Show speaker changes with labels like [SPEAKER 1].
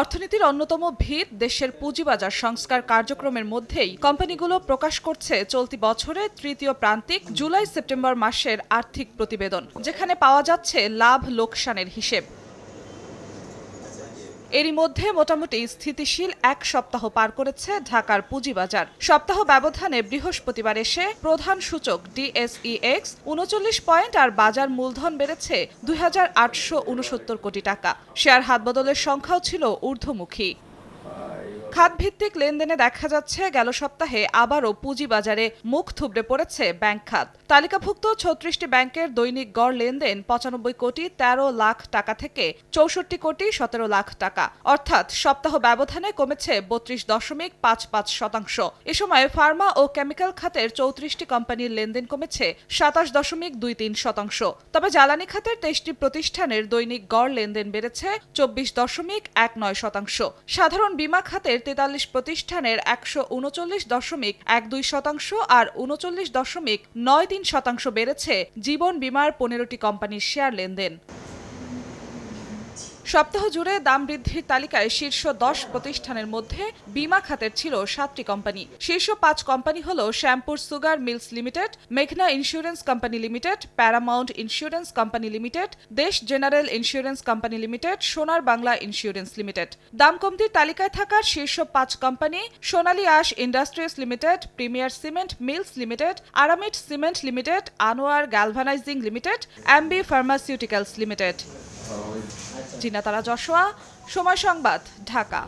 [SPEAKER 1] অর্থনীতির অন্যতম ভিত দেশের পুঁজিবাজার সংস্কার কার্যক্রমের মধ্যেই কোম্পানিগুলো প্রকাশ করছে চলতি বছরে তৃতীয় প্রান্তিক জুলাই সেপ্টেম্বর মাসের আর্থিক প্রতিবেদন যেখানে পাওয়া যাচ্ছে লাভ লোকসানের হিসেব এরই মধ্যে মোটামুটি স্থিতিশীল এক সপ্তাহ পার করেছে ঢাকার পুঁজিবাজার সপ্তাহ ব্যবধানে বৃহস্পতিবার এসে প্রধান সূচক ডিএসইএক্স উনচল্লিশ পয়েন্ট আর বাজার মূলধন বেড়েছে দুই কোটি টাকা শেয়ার হাতবদলের সংখ্যাও ছিল ঊর্ধ্বমুখী খাতভিত্তিক লেনদেনে দেখা যাচ্ছে গেল সপ্তাহে আবারও পুঁজিবাজারে মুখ থুবড়ে পড়েছে ব্যাংক খাত তালিকাভুক্ত ছত্রিশটি ব্যাংকের দৈনিক গড় লেনদেন পঁচানব্বই কোটি তেরো লাখ টাকা থেকে চৌষট্টি কোটি সতেরো লাখ টাকা অর্থাৎ সপ্তাহ ব্যবধানে কমেছে বত্রিশ দশমিক পাঁচ পাঁচ শতাংশ এ সময় ফার্মা ও কেমিক্যাল খাতের চৌত্রিশটি কোম্পানির লেনদেন কমেছে সাতাশ দশমিক দুই তিন শতাংশ তবে জ্বালানি খাতের তেইশটি প্রতিষ্ঠানের দৈনিক গড় লেনদেন বেড়েছে চব্বিশ দশমিক এক নয় শতাংশ সাধারণ বিমা খাতের তেতাল্লিশ প্রতিষ্ঠানের একশো উনচল্লিশ দশমিক এক দুই শতাংশ আর উনচল্লিশ দশমিক নয় তিন শতাংশ বেড়েছে জীবন বিমার পনেরোটি কোম্পানির শেয়ার লেনদেন সপ্তাহ জুড়ে দাম বৃদ্ধির তালিকায় শীর্ষ দশ প্রতিষ্ঠানের মধ্যে বিমা খাতের ছিল সাতটি কোম্পানি শীর্ষ পাঁচ কোম্পানি হল শ্যাম্পুর সুগার মিলস লিমিটেড মেঘনা insurance company limited Paramount insurance company limited Desh general insurance company limited Sonar Bangla insurance limited দাম কমতির তালিকায় থাকার শীর্ষ পাঁচ company Sonali Aansh industries limited premier cement mills limited Aramit cement limited Anwar galvanising limited Ambee pharmaceuticals limited Zinatara Joshua Somoy Songbad Dhaka